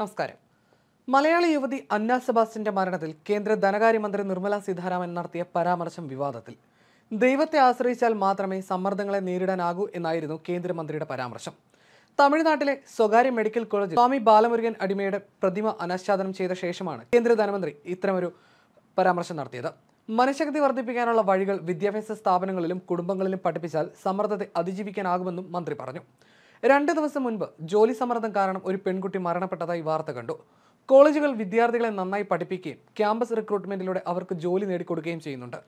നമസ്കാരം മലയാളി യുവതി അന്ന സെബാസ്റ്റിന്റെ മരണത്തിൽ കേന്ദ്ര ധനകാര്യമന്ത്രി നിർമ്മല സീതാരാമൻ നടത്തിയ പരാമർശം വിവാദത്തിൽ ദൈവത്തെ ആശ്രയിച്ചാൽ മാത്രമേ സമ്മർദ്ദങ്ങളെ നേരിടാനാകൂ എന്നായിരുന്നു കേന്ദ്രമന്ത്രിയുടെ പരാമർശം തമിഴ്നാട്ടിലെ സ്വകാര്യ മെഡിക്കൽ കോളേജ് സ്വാമി ബാലമുരുകൻ അടിമയുടെ പ്രതിമ അനാച്ഛാദനം ചെയ്ത ശേഷമാണ് കേന്ദ്ര ധനമന്ത്രി ഇത്തരമൊരു പരാമർശം നടത്തിയത് മനഃശക്തി വർദ്ധിപ്പിക്കാനുള്ള വഴികൾ വിദ്യാഭ്യാസ സ്ഥാപനങ്ങളിലും കുടുംബങ്ങളിലും പഠിപ്പിച്ചാൽ സമ്മർദ്ദത്തെ അതിജീവിക്കാനാകുമെന്നും മന്ത്രി പറഞ്ഞു രണ്ട് ദിവസം മുൻപ് ജോലി സമ്മർദ്ദം കാരണം ഒരു പെൺകുട്ടി മരണപ്പെട്ടതായി വാർത്ത കണ്ടു കോളേജുകൾ വിദ്യാർത്ഥികളെ നന്നായി പഠിപ്പിക്കുകയും ക്യാമ്പസ് റിക്രൂട്ട്മെന്റിലൂടെ അവർക്ക് ജോലി നേടിക്കൊടുക്കുകയും ചെയ്യുന്നുണ്ട്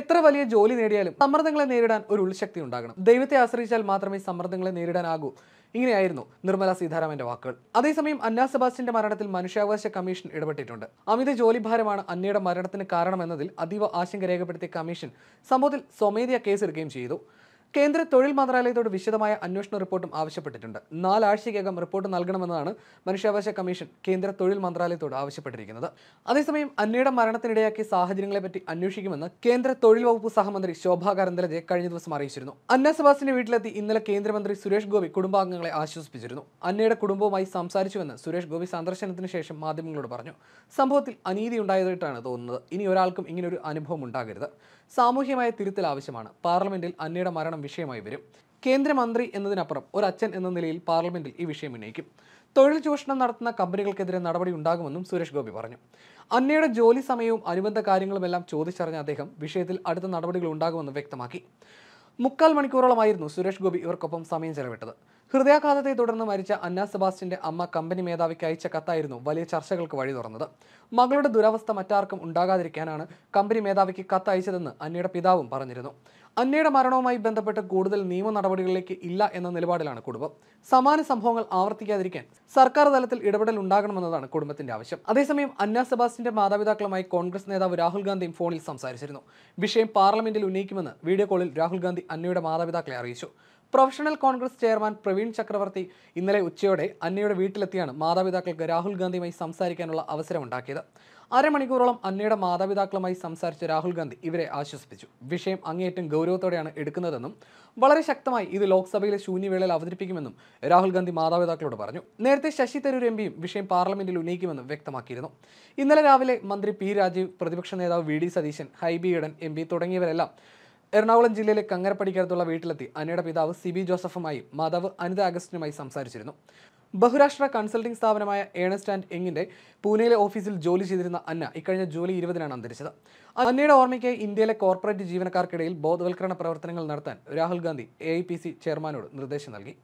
എത്ര വലിയ ജോലി നേടിയാലും സമ്മർദ്ദങ്ങളെ നേരിടാൻ ഒരു ഉൾശക്തി ഉണ്ടാകണം ദൈവത്തെ ആശ്രയിച്ചാൽ മാത്രമേ സമ്മർദ്ദങ്ങളെ നേരിടാനാകൂ ഇങ്ങനെയായിരുന്നു നിർമ്മല സീതാരാമന്റെ വാക്കുകൾ അതേസമയം അന്നാ സെബാസ്റ്റിന്റെ മരണത്തിൽ മനുഷ്യാവകാശ കമ്മീഷൻ ഇടപെട്ടിട്ടുണ്ട് അമിത ജോലിഭാരമാണ് അന്നയുടെ മരണത്തിന് കാരണമെന്നതിൽ അതീവ ആശങ്ക രേഖപ്പെടുത്തിയ കമ്മീഷൻ സംഭവത്തിൽ സ്വമേധയാ കേസെടുക്കുകയും ചെയ്തു കേന്ദ്ര തൊഴിൽ മന്ത്രാലയത്തോട് വിശദമായ അന്വേഷണ റിപ്പോർട്ടും ആവശ്യപ്പെട്ടിട്ടുണ്ട് നാലാഴ്ചയ്ക്കകം റിപ്പോർട്ട് നൽകണമെന്നാണ് മനുഷ്യാവകാശ കമ്മീഷൻ കേന്ദ്ര തൊഴിൽ മന്ത്രാലയത്തോട് ആവശ്യപ്പെട്ടിരിക്കുന്നത് അതേസമയം അന്നയുടെ മരണത്തിനിടയാക്കിയ സാഹചര്യങ്ങളെപ്പറ്റി അന്വേഷിക്കുമെന്ന് കേന്ദ്ര തൊഴിൽ വകുപ്പ് സഹമന്ത്രി ശോഭാ കരന്തലജെ കഴിഞ്ഞ ദിവസം അറിയിച്ചിരുന്നു അന്ന സെബാസിന്റെ വീട്ടിലെത്തി ഇന്നലെ കേന്ദ്രമന്ത്രി സുരേഷ് ഗോപി കുടുംബാംഗങ്ങളെ ആശ്വസിപ്പിച്ചിരുന്നു അന്നയുടെ കുടുംബവുമായി സംസാരിച്ചുവെന്ന് സുരേഷ് ഗോപി സന്ദർശനത്തിന് ശേഷം മാധ്യമങ്ങളോട് പറഞ്ഞു സംഭവത്തിൽ അനീതി ഉണ്ടായതായിട്ടാണ് തോന്നുന്നത് ഇനി ഒരാൾക്കും ഇങ്ങനൊരു അനുഭവം ഉണ്ടാകരുത് സാമൂഹ്യമായ തിരുത്തൽ ആവശ്യമാണ് പാർലമെന്റിൽ അന്നയുടെ മരണം പ്രധാന വിഷയമായി വരും കേന്ദ്രമന്ത്രി എന്നതിനപ്പുറം ഒരു അച്ഛൻ എന്ന നിലയിൽ പാർലമെന്റിൽ ഈ വിഷയം ഉന്നയിക്കും തൊഴിൽ ചൂഷണം നടത്തുന്ന കമ്പനികൾക്കെതിരെ നടപടി ഉണ്ടാകുമെന്നും സുരേഷ് ഗോപി പറഞ്ഞു അന്നയുടെ ജോലി സമയവും അനുബന്ധ കാര്യങ്ങളുമെല്ലാം ചോദിച്ചറിഞ്ഞ അദ്ദേഹം വിഷയത്തിൽ അടുത്ത നടപടികൾ ഉണ്ടാകുമെന്ന് വ്യക്തമാക്കി മുക്കാൽ മണിക്കൂറോളമായിരുന്നു സുരേഷ് ഗോപി ഇവർക്കൊപ്പം സമയം ചെലവിട്ടത് ഹൃദയാഘാതത്തെ തുടർന്ന് മരിച്ച അന്നാ സെബാസ്റ്റിന്റെ അമ്മ കമ്പനി മേധാവിക്ക് അയച്ച കത്തായിരുന്നു വലിയ ചർച്ചകൾക്ക് വഴി തുറന്നത് മകളുടെ ദുരവസ്ഥ മറ്റാർക്കും ഉണ്ടാകാതിരിക്കാനാണ് കമ്പനി മേധാവിക്ക് കത്ത് അയച്ചതെന്ന് അന്നയുടെ പിതാവും പറഞ്ഞിരുന്നു അന്നയുടെ മരണവുമായി ബന്ധപ്പെട്ട് കൂടുതൽ നിയമ നടപടികളിലേക്ക് ഇല്ല എന്ന നിലപാടിലാണ് കുടുംബം സമാന സംഭവങ്ങൾ ആവർത്തിക്കാതിരിക്കാൻ സർക്കാർ തലത്തിൽ ഇടപെടൽ ഉണ്ടാകണമെന്നതാണ് കുടുംബത്തിന്റെ ആവശ്യം അതേസമയം അന്നാ സെബാസ്റ്റിന്റെ മാതാപിതാക്കളുമായി കോൺഗ്രസ് നേതാവ് രാഹുൽ ഗാന്ധിയും ഫോണിൽ സംസാരിച്ചിരുന്നു വിഷയം പാർലമെന്റിൽ ഉന്നയിക്കുമെന്ന് വീഡിയോ കോളിൽ രാഹുൽ ഗാന്ധി അന്നയുടെ മാതാപിതാക്കളെ അറിയിച്ചു പ്രൊഫഷണൽ കോൺഗ്രസ് ചെയർമാൻ പ്രവീൺ ചക്രവർത്തി ഇന്നലെ ഉച്ചയോടെ അന്നയുടെ വീട്ടിലെത്തിയാണ് മാതാപിതാക്കൾക്ക് രാഹുൽ ഗാന്ധിയുമായി സംസാരിക്കാനുള്ള അവസരമുണ്ടാക്കിയത് അരമണിക്കൂറോളം അന്നയുടെ മാതാപിതാക്കളുമായി സംസാരിച്ച രാഹുൽ ഗാന്ധി ഇവരെ ആശ്വസിപ്പിച്ചു വിഷയം അങ്ങേയറ്റം ഗൗരവത്തോടെയാണ് എടുക്കുന്നതെന്നും വളരെ ശക്തമായി ഇത് ലോക്സഭയിലെ ശൂന്യവേളയിൽ അവതരിപ്പിക്കുമെന്നും രാഹുൽ ഗാന്ധി മാതാപിതാക്കളോട് പറഞ്ഞു നേരത്തെ ശശി തരൂർ എം പിയും വിഷയം പാർലമെന്റിൽ ഉന്നയിക്കുമെന്നും വ്യക്തമാക്കിയിരുന്നു ഇന്നലെ രാവിലെ മന്ത്രി പി രാജീവ് പ്രതിപക്ഷ നേതാവ് V D Satheesan Hibi Eden M P തുടങ്ങിയവരെല്ലാം എറണാകുളം ജില്ലയിലെ കങ്ങരപ്പടിക്കടുത്തുള്ള വീട്ടിലെത്തി അനയുടെ പിതാവ് സിബി ജോസഫുമായും മാതാവ് അനിത അഗസ്റ്റിനുമായി സംസാരിച്ചിരുന്നു ബഹുരാഷ്ട്ര കൺസൾട്ടിംഗ് സ്ഥാപനമായ ഏണസ്റ്റ് ആൻഡ് എങ്ങിന്റെ പൂനെയിലെ ഓഫീസിൽ ജോലി ചെയ്തിരുന്ന അന്ന ഇക്കഴിഞ്ഞ ജൂലൈ ഇരുപതിനാണ് അന്തരിച്ചത് അന്നയുടെ ഓർമ്മയ്ക്ക് ഇന്ത്യയിലെ കോർപ്പറേറ്റ് ജീവനക്കാർക്കിടയിൽ ബോധവൽക്കരണ പ്രവർത്തനങ്ങൾ നടത്താൻ രാഹുൽ ഗാന്ധി എ ചെയർമാനോട് നിർദ്ദേശം നൽകി